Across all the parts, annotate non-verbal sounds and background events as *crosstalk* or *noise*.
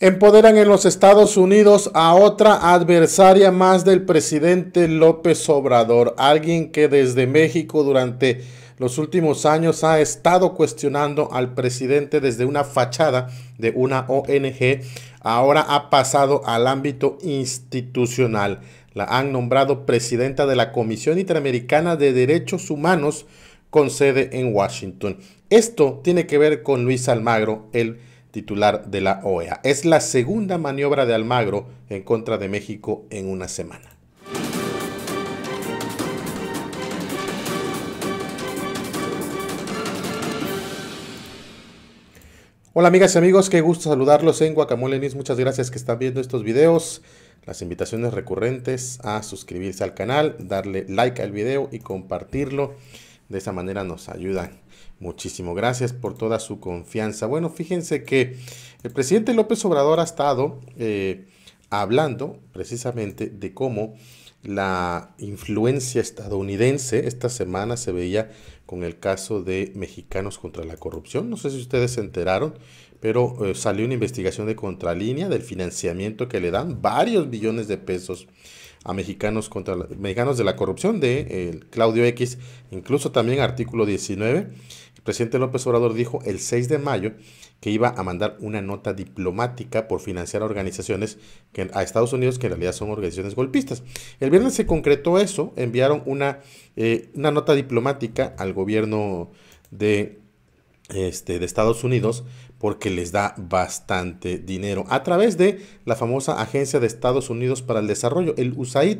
empoderan en los Estados Unidos a otra adversaria más del presidente López Obrador, alguien que desde México durante los últimos años ha estado cuestionando al presidente desde una fachada de una ONG, ahora ha pasado al ámbito institucional. La han nombrado presidenta de la Comisión Interamericana de Derechos Humanos con sede en Washington. Esto tiene que ver con Luis Almagro, el titular de la OEA. Es la segunda maniobra de Almagro en contra de México en una semana. Hola amigas y amigos, qué gusto saludarlos en Guacamole News. Muchas gracias que están viendo estos videos. Las invitaciones recurrentes a suscribirse al canal, darle like al video y compartirlo. De esa manera nos ayudan Muchísimas gracias por toda su confianza. Bueno, fíjense que el presidente López Obrador ha estado eh, hablando precisamente de cómo la influencia estadounidense esta semana se veía con el caso de Mexicanos contra la Corrupción. No sé si ustedes se enteraron, pero eh, salió una investigación de contralínea del financiamiento que le dan varios billones de pesos a mexicanos contra mexicanos de la corrupción de eh, Claudio X, incluso también artículo 19. El presidente López Obrador dijo el 6 de mayo que iba a mandar una nota diplomática por financiar organizaciones que, a Estados Unidos que en realidad son organizaciones golpistas. El viernes se concretó eso, enviaron una, eh, una nota diplomática al gobierno de este, de Estados Unidos porque les da bastante dinero a través de la famosa Agencia de Estados Unidos para el Desarrollo, el USAID,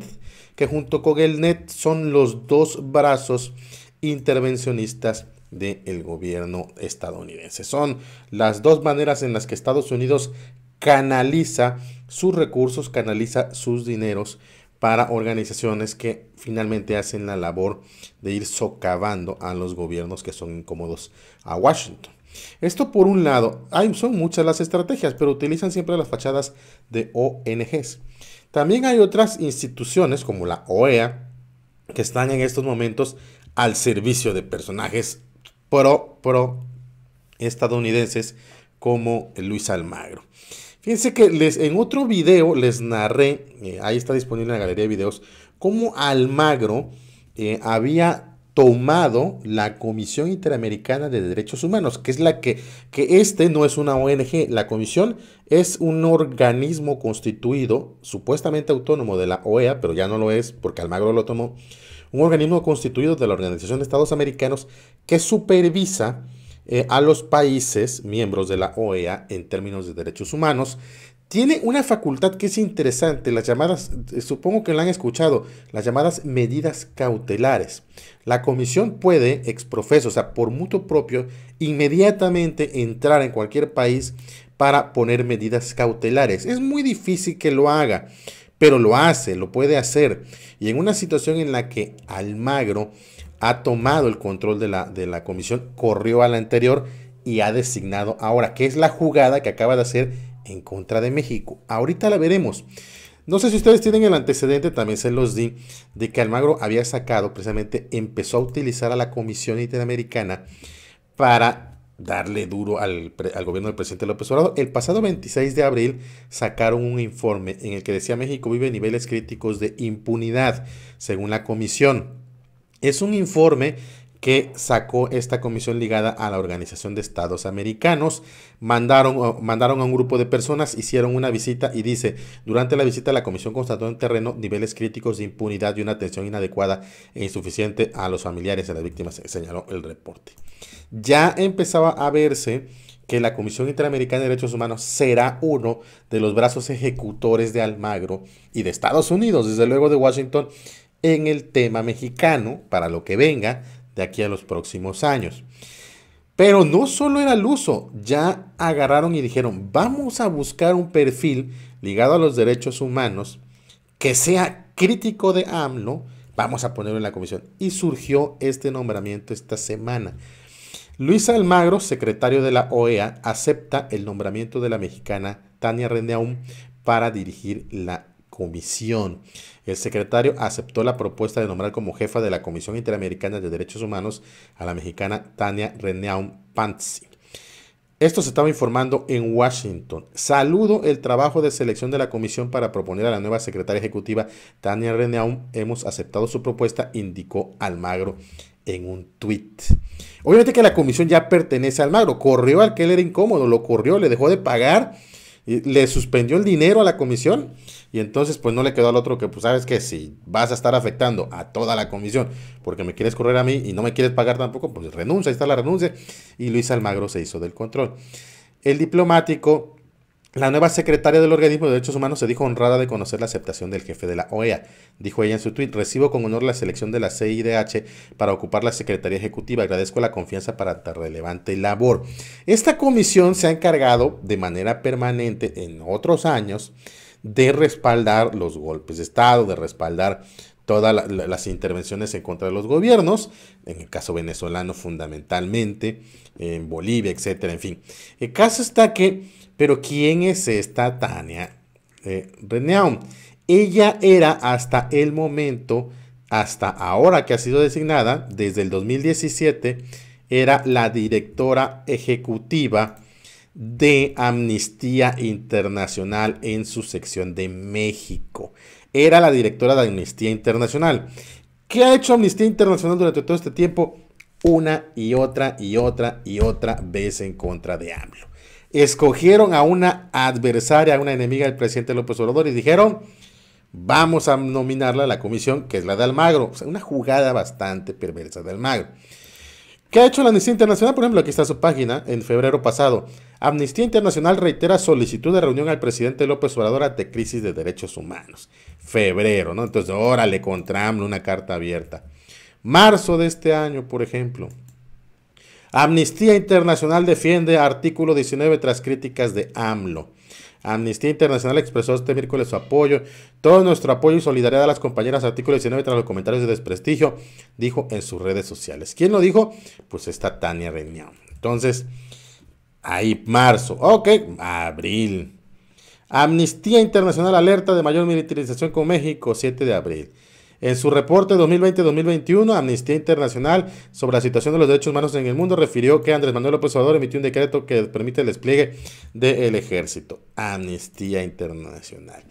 que junto con el NET son los dos brazos intervencionistas del gobierno estadounidense. Son las dos maneras en las que Estados Unidos canaliza sus recursos, canaliza sus dineros para organizaciones que finalmente hacen la labor de ir socavando a los gobiernos que son incómodos a Washington. Esto por un lado, hay, son muchas las estrategias, pero utilizan siempre las fachadas de ONGs. También hay otras instituciones como la OEA que están en estos momentos al servicio de personajes pro, pro estadounidenses como Luis Almagro. Fíjense que en otro video les narré, eh, ahí está disponible en la galería de videos, cómo Almagro eh, había tomado la Comisión Interamericana de Derechos Humanos, que es la que, que este no es una ONG, la comisión es un organismo constituido supuestamente autónomo de la OEA, pero ya no lo es porque Almagro lo tomó, un organismo constituido de la Organización de Estados Americanos que supervisa eh, a los países miembros de la OEA en términos de derechos humanos. Tiene una facultad que es interesante, las llamadas, eh, supongo que la han escuchado, las llamadas medidas cautelares. La comisión puede, exprofeso, o sea, por mutuo propio, inmediatamente entrar en cualquier país para poner medidas cautelares. Es muy difícil que lo haga, pero lo hace, lo puede hacer. Y en una situación en la que Almagro ha tomado el control de la, de la comisión, corrió a la anterior y ha designado ahora, que es la jugada que acaba de hacer en contra de México. Ahorita la veremos. No sé si ustedes tienen el antecedente, también se los di, de que Almagro había sacado, precisamente empezó a utilizar a la Comisión Interamericana para darle duro al, al, gobierno del presidente López Obrador. El pasado 26 de abril sacaron un informe en el que decía México vive niveles críticos de impunidad, según la comisión. Es un informe que sacó esta comisión ligada a la Organización de Estados Americanos. Mandaron, mandaron a un grupo de personas, hicieron una visita y dice, durante la visita la comisión constató en terreno niveles críticos de impunidad y una atención inadecuada e insuficiente a los familiares de las víctimas, señaló el reporte. Ya empezaba a verse que la Comisión Interamericana de Derechos Humanos será uno de los brazos ejecutores de Almagro y de Estados Unidos, desde luego de Washington, en el tema mexicano para lo que venga de aquí a los próximos años. Pero no solo era el uso, ya agarraron y dijeron, vamos a buscar un perfil ligado a los derechos humanos que sea crítico de AMLO, vamos a ponerlo en la comisión. Y surgió este nombramiento esta semana. Luis Almagro, secretario de la OEA, acepta el nombramiento de la mexicana Tania aún para dirigir la comisión. El secretario aceptó la propuesta de nombrar como jefa de la Comisión Interamericana de Derechos Humanos a la mexicana Tania Reneaum Pantzi. Esto se estaba informando en Washington. Saludo el trabajo de selección de la comisión para proponer a la nueva secretaria ejecutiva Tania Reneaum. Hemos aceptado su propuesta, indicó Almagro en un tuit. Obviamente que la comisión ya pertenece a Almagro. Corrió al que él era incómodo, lo corrió, le dejó de pagar le suspendió el dinero a la comisión y entonces pues no le quedó al otro que pues sabes que si vas a estar afectando a toda la comisión porque me quieres correr a mí y no me quieres pagar tampoco, pues renuncia, ahí está la renuncia. Y Luis Almagro se hizo del control. El diplomático la nueva secretaria del organismo de derechos humanos se dijo honrada de conocer la aceptación del jefe de la OEA. Dijo ella en su tweet, recibo con honor la selección de la CIDH para ocupar la Secretaría Ejecutiva. Agradezco la confianza para esta relevante labor. Esta comisión se ha encargado de manera permanente en otros años de respaldar los golpes de Estado, de respaldar todas las intervenciones en contra de los gobiernos, en el caso venezolano fundamentalmente, en Bolivia, etcétera, en fin. El caso está que pero ¿quién es esta Tania eh, Ella era hasta el momento, hasta ahora que ha sido designada, desde el 2017, era la directora ejecutiva de Amnistía Internacional en su sección de México. Era la directora de Amnistía Internacional. ¿Qué ha hecho Amnistía Internacional durante todo este tiempo? Una y otra y otra y otra vez en contra de AMLO escogieron a una adversaria, a una enemiga del presidente López Obrador y dijeron, vamos a nominarla a la comisión que es la de Almagro. O sea, una jugada bastante perversa de Almagro. ¿Qué ha hecho la Amnistía Internacional? Por ejemplo, aquí está su página, en febrero pasado. Amnistía Internacional reitera solicitud de reunión al presidente López Obrador ante crisis de derechos humanos. Febrero, ¿no? Entonces, órale, le AMLO, una carta abierta. Marzo de este año, por ejemplo, Amnistía Internacional defiende artículo 19 tras críticas de AMLO. Amnistía Internacional expresó este miércoles su apoyo, todo nuestro apoyo y solidaridad a las compañeras artículo 19 tras los comentarios de desprestigio, dijo en sus redes sociales. ¿Quién lo dijo? Pues está Tania Reñón. Entonces, ahí marzo, ok, abril. Amnistía Internacional alerta de mayor militarización con México, 7 de abril. En su reporte 2020-2021, Amnistía Internacional sobre la situación de los derechos humanos en el mundo refirió que Andrés Manuel López Obrador emitió un decreto que permite el despliegue del ejército. Amnistía Internacional.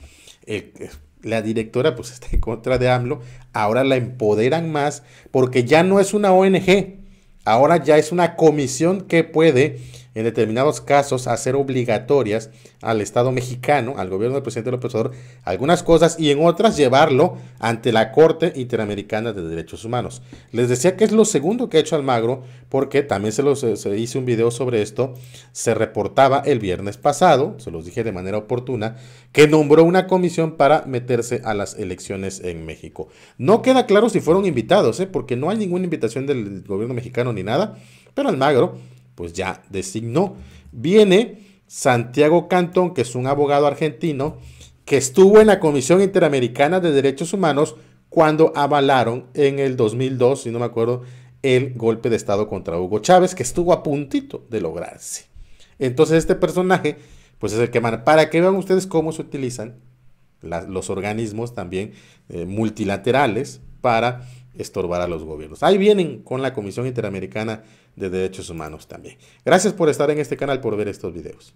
la directora pues *laughs* está en contra de AMLO, ahora la empoderan más porque ya no es una ONG, ahora ya es una comisión que puede en determinados casos hacer obligatorias al Estado mexicano, al gobierno del presidente López Obrador, algunas cosas y en otras llevarlo ante la Corte Interamericana de Derechos Humanos. Les decía que es lo segundo que ha hecho Almagro, porque también se, eh, se hizo un video sobre esto, se reportaba el viernes pasado, se los dije de manera oportuna, que nombró una comisión para meterse a las elecciones en México. No queda claro si fueron invitados, ¿eh? porque no hay ninguna invitación del gobierno mexicano ni nada, pero Almagro pues ya designó. Viene Santiago Cantón, que es un abogado argentino, que estuvo en la Comisión Interamericana de Derechos Humanos cuando avalaron en el 2002, si no me acuerdo, el golpe de Estado contra Hugo Chávez, que estuvo a puntito de lograrse. Entonces este personaje, pues es el que Para que vean ustedes cómo se utilizan los organismos también eh, multilaterales para estorbar a los gobiernos. Ahí vienen con la Comisión Interamericana de Derechos Humanos también. Gracias por estar en este canal, por ver estos videos.